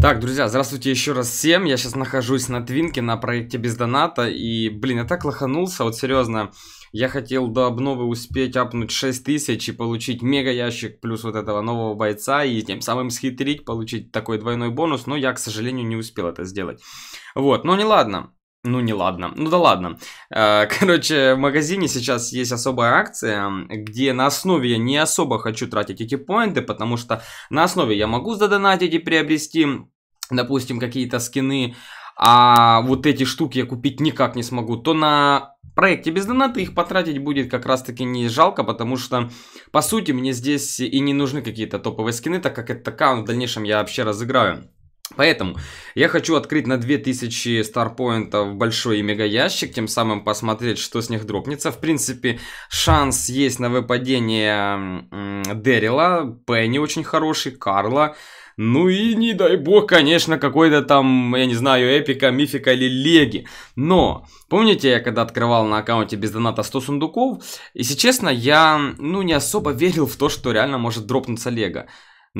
Так, друзья, здравствуйте еще раз всем. Я сейчас нахожусь на Твинке, на проекте без доната. И, блин, я так лоханулся, вот серьезно. Я хотел до обновы успеть апнуть 6000 и получить мега ящик плюс вот этого нового бойца. И тем самым схитрить, получить такой двойной бонус. Но я, к сожалению, не успел это сделать. Вот, но не ладно. Ну, не ладно. Ну да ладно. Э, короче, в магазине сейчас есть особая акция, где на основе я не особо хочу тратить эти поинты, потому что на основе я могу задонатить и приобрести, допустим, какие-то скины, а вот эти штуки я купить никак не смогу, то на проекте без доната их потратить будет как раз таки не жалко, потому что, по сути, мне здесь и не нужны какие-то топовые скины, так как этот аккаунт в дальнейшем я вообще разыграю. Поэтому я хочу открыть на 2000 старпоинтов большой и мега ящик, тем самым посмотреть, что с них дропнется. В принципе, шанс есть на выпадение Дэрила, Пенни очень хороший, Карла. Ну и не дай бог, конечно, какой-то там, я не знаю, эпика, мифика или леги. Но, помните, я когда открывал на аккаунте без доната 100 сундуков, если честно, я, ну, не особо верил в то, что реально может дропнуться лего.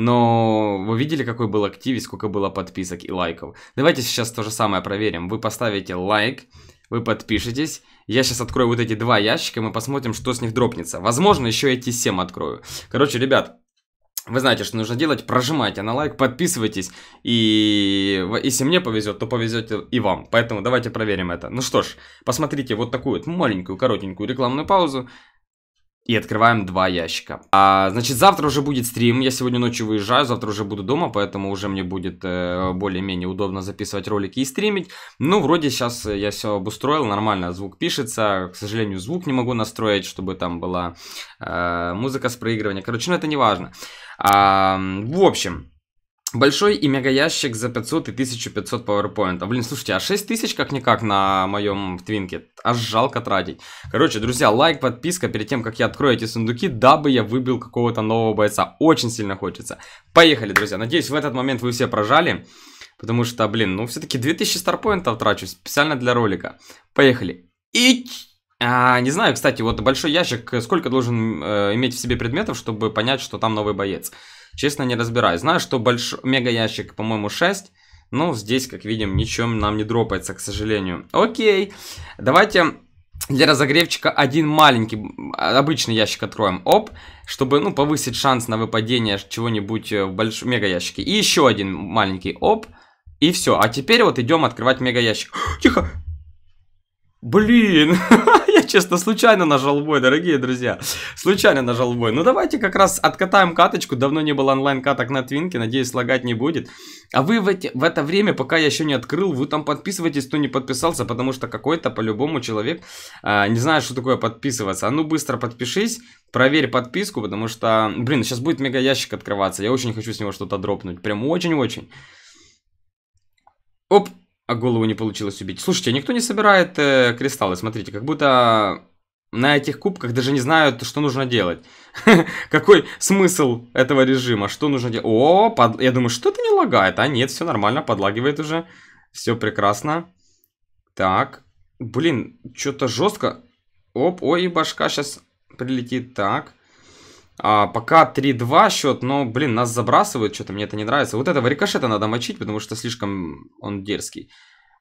Но вы видели, какой был актив и сколько было подписок и лайков. Давайте сейчас то же самое проверим. Вы поставите лайк, вы подпишетесь. Я сейчас открою вот эти два ящика, мы посмотрим, что с них дропнется. Возможно, еще эти 7 открою. Короче, ребят, вы знаете, что нужно делать, прожимайте на лайк, подписывайтесь, и если мне повезет, то повезет и вам. Поэтому давайте проверим это. Ну что ж, посмотрите вот такую вот маленькую, коротенькую рекламную паузу, и открываем два ящика. А, значит, завтра уже будет стрим, я сегодня ночью выезжаю, завтра уже буду дома, поэтому уже мне будет э, более-менее удобно записывать ролики и стримить. Ну, вроде сейчас э, я все обустроил, нормально звук пишется, к сожалению, звук не могу настроить, чтобы там была э, музыка с проигрывания. Короче, ну это не важно. А, в общем... Большой и мега ящик за 500 и 1500 PowerPoint. А, Блин, слушайте, а 6000 как-никак на моем твинке. Аж жалко тратить. Короче, друзья, лайк, подписка перед тем, как я открою эти сундуки, дабы я выбил какого-то нового бойца. Очень сильно хочется. Поехали, друзья. Надеюсь, в этот момент вы все прожали. Потому что, блин, ну все-таки 2000 старпоинтов трачу специально для ролика. Поехали. И... А, не знаю, кстати, вот большой ящик, сколько должен э, иметь в себе предметов, чтобы понять, что там новый боец. Честно, не разбираюсь. Знаю, что больш... мега ящик, по-моему, 6. Но здесь, как видим, ничем нам не дропается, к сожалению. Окей. Давайте для разогревчика один маленький, обычный ящик откроем. Оп. Чтобы, ну, повысить шанс на выпадение чего-нибудь э, в больш... мега ящике. И еще один маленький. Оп. И все. А теперь вот идем открывать мега ящик. Тихо. Блин, я честно случайно нажал бой, дорогие друзья. Случайно нажал бой. Ну давайте как раз откатаем каточку. Давно не было онлайн-каток на Твинке, надеюсь, лагать не будет. А вы в, эти, в это время, пока я еще не открыл, вы там подписывайтесь, кто не подписался, потому что какой-то по-любому человек э, не знает, что такое подписываться. А ну быстро подпишись, проверь подписку, потому что, блин, сейчас будет мега ящик открываться. Я очень хочу с него что-то дропнуть, прям очень-очень. Оп, а голову не получилось убить. Слушайте, никто не собирает э, кристаллы. Смотрите, как будто на этих кубках даже не знают, что нужно делать. Какой смысл этого режима? Что нужно делать? О, под... я думаю, что-то не лагает. А нет, все нормально, подлагивает уже. Все прекрасно. Так. Блин, что-то жестко. Оп, ой, башка сейчас прилетит. Так. А, пока 3-2 счет, но, блин, нас забрасывают, что-то мне это не нравится. Вот этого рикошета надо мочить, потому что слишком он дерзкий.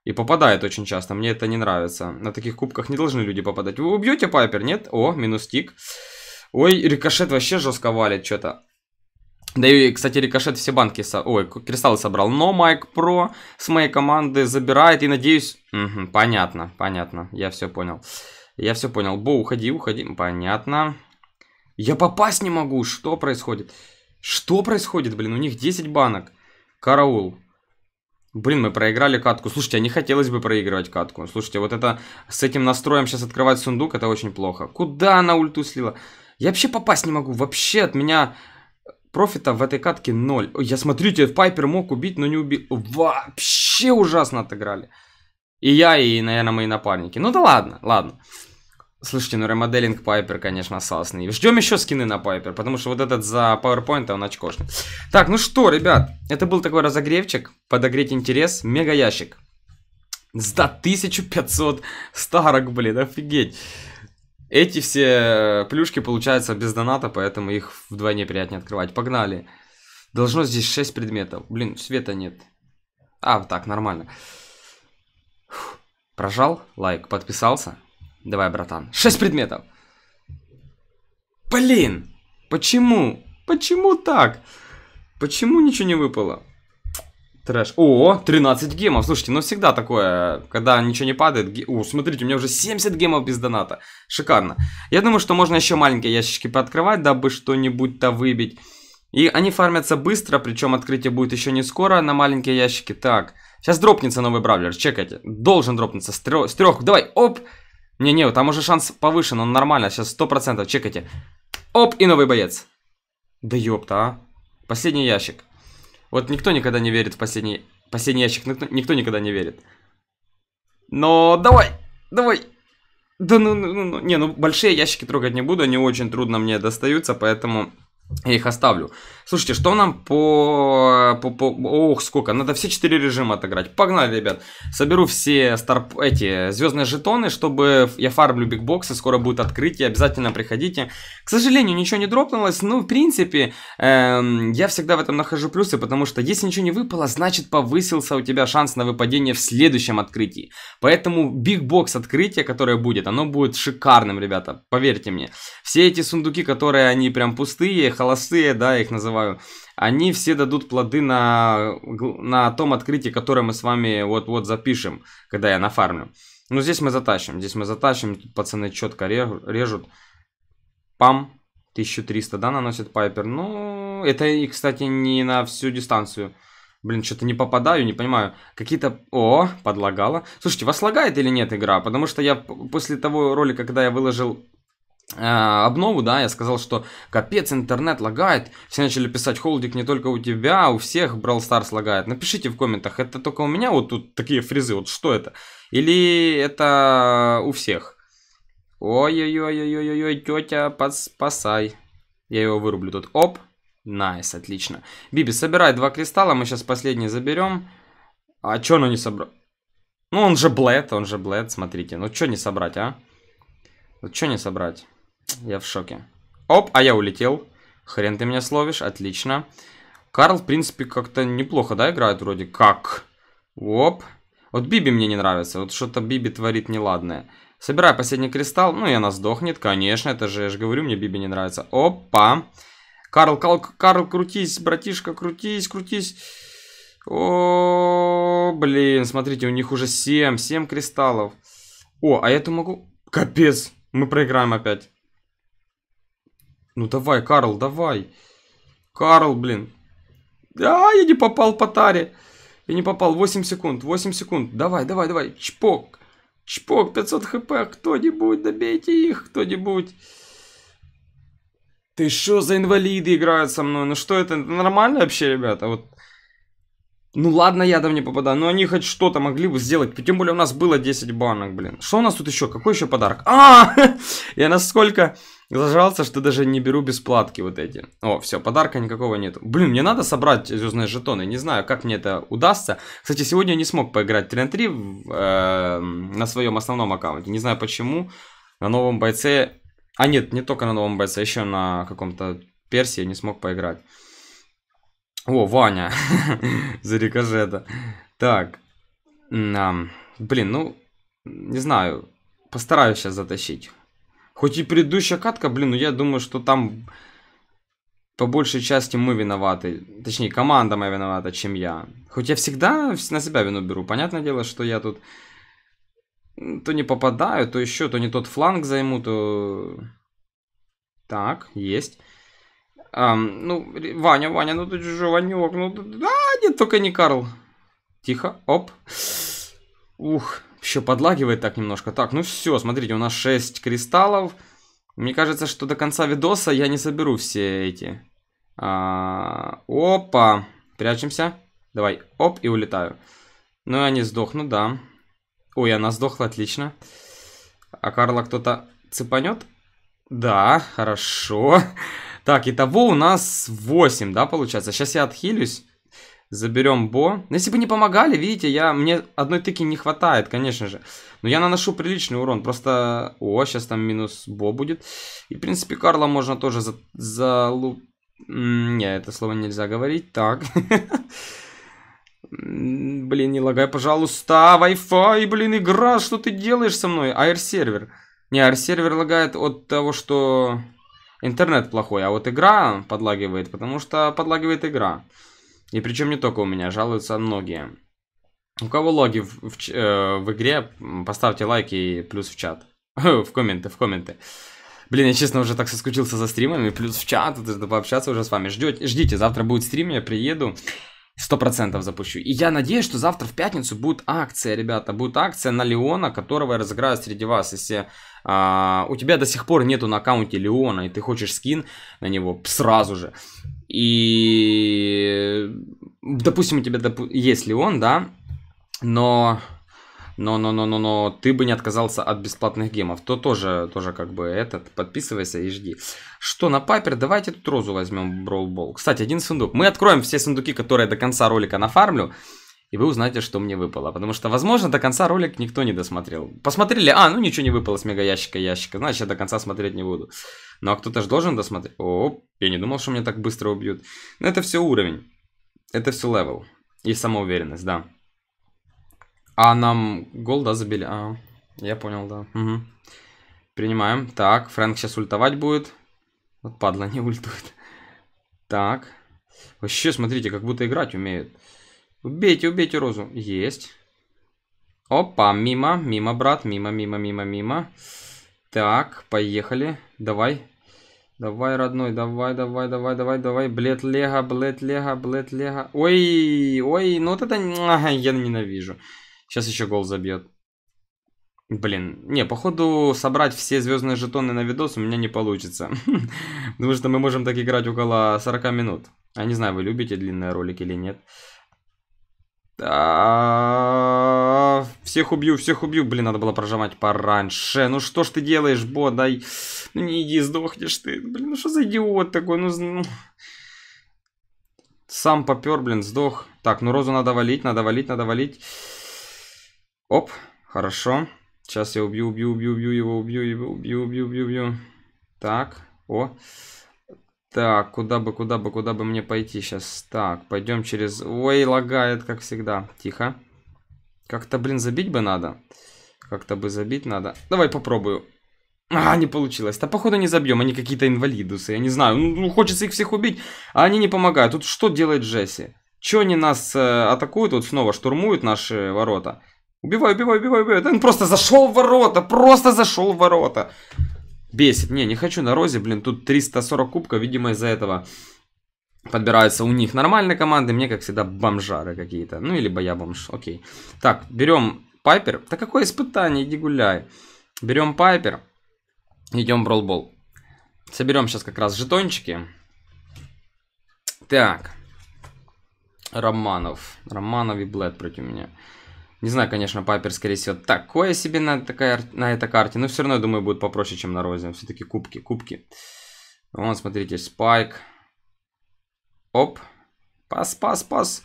И попадает очень часто, мне это не нравится. На таких кубках не должны люди попадать. Вы убьете Пайпер, нет? О, минус тик. Ой, рикошет вообще жестко валит что-то. Да и, кстати, рикошет все банки, со... ой, кристаллы собрал. Но Майк Про с моей команды забирает и, надеюсь... Угу, понятно, понятно, я все понял. Я все понял. Бо, уходи, уходи. Понятно. Я попасть не могу, что происходит? Что происходит, блин? У них 10 банок. Караул. Блин, мы проиграли катку. Слушайте, а не хотелось бы проигрывать катку. Слушайте, вот это с этим настроем сейчас открывать сундук, это очень плохо. Куда она ульту слила? Я вообще попасть не могу. Вообще от меня профита в этой катке ноль. Я смотрите, Пайпер мог убить, но не убил. Вообще ужасно отыграли. И я, и, наверное, мои напарники. Ну да ладно, ладно. Слушайте, ну ремоделинг Пайпер, конечно, сасный. Ждем еще скины на Пайпер, потому что вот этот за PowerPoint, а он очкошный. Так, ну что, ребят, это был такой разогревчик, подогреть интерес, мега ящик. За 1500 старок, блин, офигеть. Эти все плюшки получаются без доната, поэтому их вдвойне приятнее открывать. Погнали. Должно здесь 6 предметов. Блин, света нет. А, так, нормально. Прожал лайк, подписался. Давай, братан. Шесть предметов. Блин! Почему? Почему так? Почему ничего не выпало? Трэш. О, 13 гемов. Слушайте, ну всегда такое, когда ничего не падает. Ге... О, смотрите, у меня уже 70 гемов без доната. Шикарно. Я думаю, что можно еще маленькие ящички пооткрывать, дабы что-нибудь-то выбить. И они фармятся быстро, причем открытие будет еще не скоро на маленькие ящики. Так, сейчас дропнется новый бравлер, чекайте. Должен дропнуться с, трё... трех. Давай, оп! Не-не, там уже шанс повышен, он нормально, сейчас сто процентов, чекайте. Оп, и новый боец. Да ёпта, а. Последний ящик. Вот никто никогда не верит в последний, последний ящик, никто, никто никогда не верит. Но давай, давай. Да ну, ну, ну, ну. не, ну большие ящики трогать не буду, они очень трудно мне достаются, поэтому я их оставлю. Слушайте, что нам по... по, по ох, сколько, надо все четыре режима отыграть. Погнали, ребят. Соберу все стар... эти звездные жетоны, чтобы я фармлю бигбоксы, скоро будет открытие, обязательно приходите. К сожалению, ничего не дропнулось, ну, в принципе, эм, я всегда в этом нахожу плюсы, потому что если ничего не выпало, значит повысился у тебя шанс на выпадение в следующем открытии. Поэтому бигбокс открытие, которое будет, оно будет шикарным, ребята, поверьте мне. Все эти сундуки, которые они прям пустые, холостые, да, их называют называю, они все дадут плоды на, на том открытии, которое мы с вами вот-вот запишем, когда я нафармлю. Ну, здесь мы затащим, здесь мы затащим, тут пацаны четко режут. Пам, 1300, да, наносит Пайпер. Ну, это, и, кстати, не на всю дистанцию. Блин, что-то не попадаю, не понимаю. Какие-то... О, подлагало. Слушайте, вас лагает или нет игра? Потому что я после того ролика, когда я выложил Э, обнову, да, я сказал, что капец, интернет лагает, все начали писать, холдик не только у тебя, а у всех Brawl Stars лагает. Напишите в комментах, это только у меня вот тут такие фрезы, вот что это? Или это у всех? Ой-ой-ой-ой-ой-ой, тетя, спасай. Я его вырублю тут, оп, найс, отлично. Биби, собирай два кристалла, мы сейчас последний заберем. А чё оно не собрал? Ну он же блэд, он же блэд, смотрите, ну чё не собрать, а? Вот что не собрать? Я в шоке. Оп, а я улетел. Хрен ты меня словишь, отлично. Карл, в принципе, как-то неплохо, да, играет вроде? Как? Оп. Вот Биби мне не нравится. Вот что-то Биби творит неладное. Собираю последний кристалл. Ну, и она сдохнет, конечно. Это же, я же говорю, мне Биби не нравится. Опа. Карл, Карл, Карл, крутись, братишка, крутись, крутись. О, блин, смотрите, у них уже 7, 7 кристаллов. О, а я это могу... Капец, мы проиграем опять. Ну давай, Карл, давай. Карл, блин. А, я не попал по таре. Я не попал. 8 секунд, 8 секунд. Давай, давай, давай. Чпок. Чпок, 500 хп. Кто-нибудь, добейте их, кто-нибудь. Ты что за инвалиды играют со мной? Ну что это? Это нормально вообще, ребята? Вот. Ну ладно, я там не попадаю, но ну, они хоть что-то могли бы сделать. Тем более у нас было 10 банок, блин. Что у нас тут еще? Какой еще подарок? А! Я насколько Зажрался, что даже не беру бесплатки вот эти. О, все, подарка никакого нет. Блин, мне надо собрать звездные жетоны. Не знаю, как мне это удастся. Кстати, сегодня я не смог поиграть в Терен 3 э, на своем основном аккаунте. Не знаю почему. На новом бойце... А нет, не только на новом бойце, еще на каком-то персе я не смог поиграть. О, Ваня. За рикошета. Так. Блин, ну... Не знаю. Постараюсь сейчас затащить. Хоть и предыдущая катка, блин, но я думаю, что там по большей части мы виноваты. Точнее, команда моя виновата, чем я. Хоть я всегда на себя вину беру. Понятное дело, что я тут то не попадаю, то еще, то не тот фланг займу, то... Так, есть. Эм, ну, Ваня, Ваня, ну ты же Ванек, ну... да, нет, только не Карл. Тихо, оп. Ух, еще подлагивает так немножко. Так, ну все, смотрите, у нас 6 кристаллов. Мне кажется, что до конца видоса я не соберу все эти. А, опа. Прячемся. Давай, оп, и улетаю. Ну, я не сдохну, да. Ой, она сдохла, отлично. А Карла кто-то цепанет? Да, хорошо. Так, итого у нас 8, да, получается? Сейчас я отхилюсь. Заберем Бо. Но ну, если бы не помогали, видите, я, мне одной тыки не хватает, конечно же. Но я наношу приличный урон. Просто... О, сейчас там минус Бо будет. И, в принципе, Карла можно тоже за... залуп... Не, это слово нельзя говорить. Так. Блин, не лагай, пожалуйста. Wi-Fi, блин, игра, что ты делаешь со мной? AR-сервер. Не, AR-сервер лагает от того, что интернет плохой, а вот игра подлагивает, потому что подлагивает игра. И причем не только у меня, жалуются многие. У кого логи в, в, э, в игре, поставьте лайки и плюс в чат. в комменты, в комменты. Блин, я честно уже так соскучился за стримами, плюс в чат, пообщаться уже с вами. Ждете, ждите, завтра будет стрим, я приеду, процентов запущу. И я надеюсь, что завтра в пятницу будет акция, ребята, будет акция на Леона, которого я разыграю среди вас. Если а, у тебя до сих пор нету на аккаунте Леона, и ты хочешь скин на него сразу же, и, допустим, у тебя допу- есть он, да, но но, но, но, но, но ты бы не отказался от бесплатных гемов, то тоже, тоже как бы этот, подписывайся и жди. Что на папер, давайте тут розу возьмем, броубол. Кстати, один сундук. Мы откроем все сундуки, которые до конца ролика нафармлю, и вы узнаете, что мне выпало. Потому что, возможно, до конца ролик никто не досмотрел. Посмотрели, а, ну ничего не выпало с мега ящика ящика, значит, я до конца смотреть не буду. Ну а кто-то же должен досмотреть. О, я не думал, что меня так быстро убьют. Но ну, это все уровень. Это все левел. И самоуверенность, да. А нам гол, да, забили? А, я понял, да. Угу. Принимаем. Так, Фрэнк сейчас ультовать будет. Вот падла не ультует. Так. Вообще, смотрите, как будто играть умеют. Убейте, убейте розу. Есть. Опа, мимо, мимо, брат, мимо, мимо, мимо, мимо. Так, поехали. Давай. Давай, родной, давай, давай, давай, давай, давай. Блед Лего, блед Лего, блед Лего. Ой, ой, ну вот это... я ненавижу. Сейчас еще гол забьет. Блин, не, походу собрать все звездные жетоны на видос у меня не получится. Потому что мы можем так играть около 40 минут. Я а не знаю, вы любите длинные ролики или нет. Так всех убью, всех убью. Блин, надо было прожимать пораньше. Ну что ж ты делаешь, бо, дай. Ну не иди, сдохнешь ты. Блин, ну что за идиот такой? Ну... ну». Сам попер, блин, сдох. Так, ну розу надо валить, надо валить, надо валить. Оп, хорошо. Сейчас я убью, убью, убью, убью его, убью, его, убью, убью, убью, убью. Так, о. Так, куда бы, куда бы, куда бы мне пойти сейчас? Так, пойдем через... Ой, лагает, как всегда. Тихо. Как-то, блин, забить бы надо. Как-то бы забить надо. Давай попробую. А, не получилось. Да, походу, не забьем. Они какие-то инвалидусы, я не знаю. Ну, ну хочется их всех убить, а они не помогают. Тут что делает Джесси? Че они нас э, атакуют? Вот снова штурмуют наши ворота. Убивай, убивай, убивай, убивай. Да он просто зашел в ворота, просто зашел в ворота. Бесит. Не, не хочу на розе, блин. Тут 340 кубка, видимо, из-за этого подбираются у них нормальные команды, мне, как всегда, бомжары какие-то. Ну, либо я бомж, окей. Так, берем Пайпер. Да какое испытание, иди гуляй. Берем Пайпер, идем в Соберем сейчас как раз жетончики. Так. Романов. Романов и Блэд против меня. Не знаю, конечно, Пайпер, скорее всего, такое себе на, такая, на этой карте. Но все равно, я думаю, будет попроще, чем на Розе. Все-таки кубки, кубки. Вон, смотрите, Спайк. Спайк. Оп. Пас, пас, пас.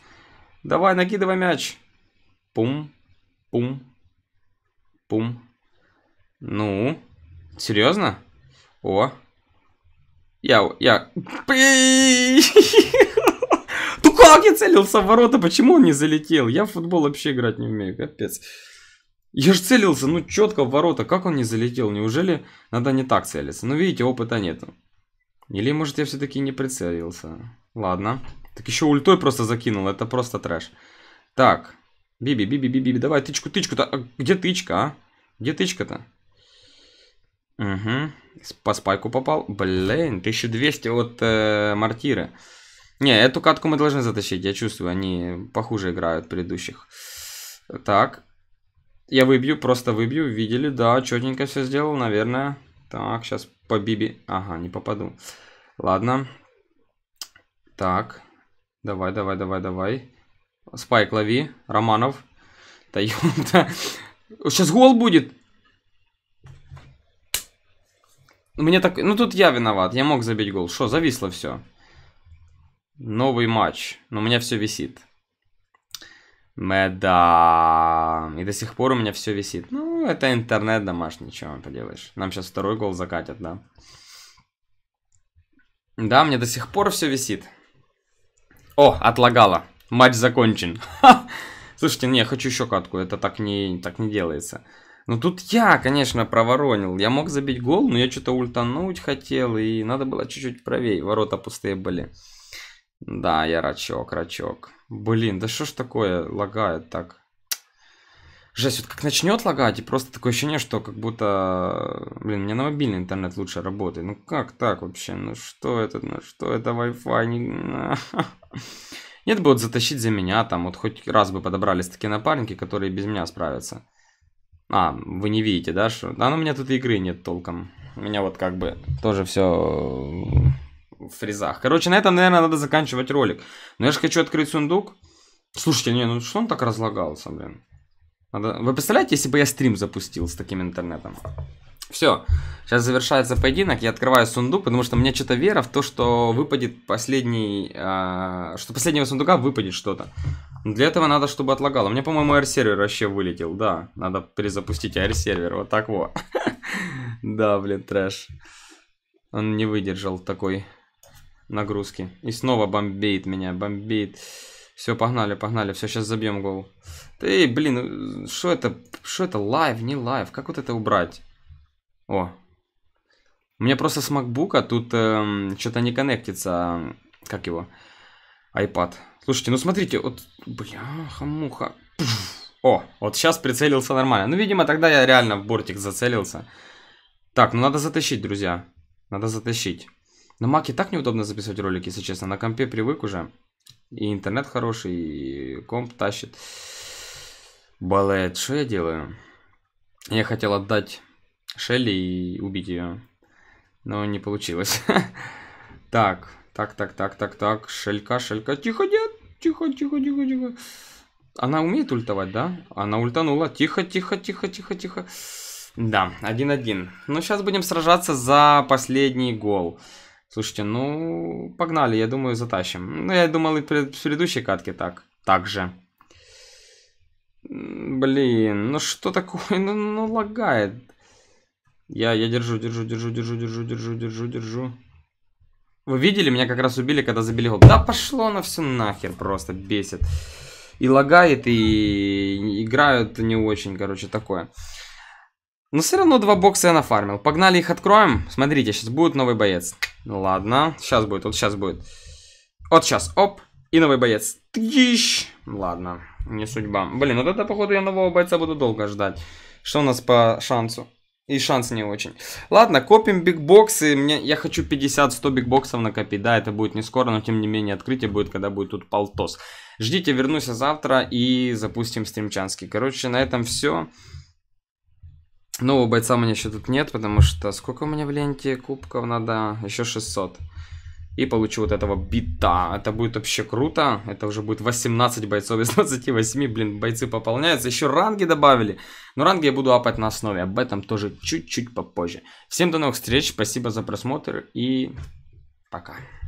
Давай, накидывай мяч. Пум, пум, пум. Ну, серьезно? О. Я, я... Ну как я целился в ворота? Почему он не залетел? Я в футбол вообще играть не умею, капец. Я же целился, ну четко в ворота. Как он не залетел? Неужели надо не так целиться? Ну видите, опыта нету. Или может я все-таки не прицелился? Ладно. Так еще ультой просто закинул, это просто трэш. Так. Биби, биби, биби, биби, давай тычку, тычку-то. А где тычка, а? Где тычка-то? Угу. По спайку попал. Блин, 1200 от э, мортиры. Не, эту катку мы должны затащить, я чувствую, они похуже играют предыдущих. Так. Я выбью, просто выбью. Видели, да, четненько все сделал, наверное. Так, сейчас по Биби. Ага, не попаду. Ладно. Так. Давай, давай, давай, давай. Спайк лови. Романов. Да ёпта. Сейчас гол будет. Мне так... Ну тут я виноват. Я мог забить гол. Что, зависло все. Новый матч. Но у меня все висит. Меда. И до сих пор у меня все висит. Ну, это интернет домашний, чего поделаешь. Нам сейчас второй гол закатят, да. Да, мне до сих пор все висит. О, отлагала. Матч закончен. Слушайте, не, я хочу еще катку. Это так не, так не делается. Ну тут я, конечно, проворонил. Я мог забить гол, но я что-то ультануть хотел. И надо было чуть-чуть правее. Ворота пустые были. Да, я рачок, рачок. Блин, да что ж такое лагает так? Жесть, вот как начнет лагать, и просто такое ощущение, что как будто, блин, мне на мобильный интернет лучше работает. Ну как так вообще? Ну что это? Ну что это Wi-Fi? Не... Нет бы вот затащить за меня, там вот хоть раз бы подобрались такие напарники, которые без меня справятся. А, вы не видите, да? Что... Да, но у меня тут игры нет толком. У меня вот как бы тоже все в фрезах. Короче, на этом, наверное, надо заканчивать ролик. Но я же хочу открыть сундук. Слушайте, не, ну что он так разлагался, блин? Вы представляете, если бы я стрим запустил с таким интернетом? Все, сейчас завершается поединок, я открываю сундук, потому что у меня что-то вера в то, что выпадет последний, э, что последнего сундука выпадет что-то. Для этого надо, чтобы отлагало. У меня, по-моему, R-сервер вообще вылетел, да. Надо перезапустить R-сервер, вот так вот. Да, блин, трэш. Он не выдержал такой нагрузки. И снова бомбит меня, бомбит. Все, погнали, погнали. Все, сейчас забьем гол. Ты, блин, что э, это? Что это? Лайв, не лайв. Как вот это убрать? О. У меня просто с макбука тут эм, что-то не коннектится. А, как его? iPad. Слушайте, ну смотрите, вот... Бляха-муха. О, вот сейчас прицелился нормально. Ну, видимо, тогда я реально в бортик зацелился. Так, ну надо затащить, друзья. Надо затащить. На маке так неудобно записывать ролики, если честно. На компе привык уже. И интернет хороший, и комп тащит. Балет, что я делаю? Я хотел отдать Шелли и убить ее. Но не получилось. Так, так, так, так, так, так. Шелька, шелька. Тихо, дед, Тихо, тихо, тихо, тихо. Она умеет ультовать, да? Она ультанула. Тихо, тихо, тихо, тихо, тихо. Да, 1-1. Ну, сейчас будем сражаться за последний гол. Слушайте, ну, погнали, я думаю, затащим. Ну, я думал, и в предыдущей катке так, так же. Блин, ну что такое? Ну, ну лагает. Я, я держу, держу, держу, держу, держу, держу, держу, держу. Вы видели, меня как раз убили, когда забили гол. Да пошло на все нахер, просто бесит. И лагает, и играют не очень, короче, такое. Но все равно два бокса я нафармил. Погнали их откроем. Смотрите, сейчас будет новый боец. Ладно, сейчас будет, вот сейчас будет. Вот сейчас, оп. И новый боец. Тыщ. Ладно, не судьба. Блин, вот это, походу, я нового бойца буду долго ждать. Что у нас по шансу? И шанс не очень. Ладно, копим бигбоксы. Мне, я хочу 50-100 бигбоксов накопить. Да, это будет не скоро, но тем не менее открытие будет, когда будет тут полтос. Ждите, вернусь завтра и запустим стримчанский. Короче, на этом все. Нового ну, бойца у меня еще тут нет, потому что сколько у меня в ленте кубков надо? Еще 600. И получу вот этого бита. Это будет вообще круто. Это уже будет 18 бойцов из 28. Блин, бойцы пополняются. Еще ранги добавили. Но ранги я буду апать на основе. Об этом тоже чуть-чуть попозже. Всем до новых встреч. Спасибо за просмотр. И пока.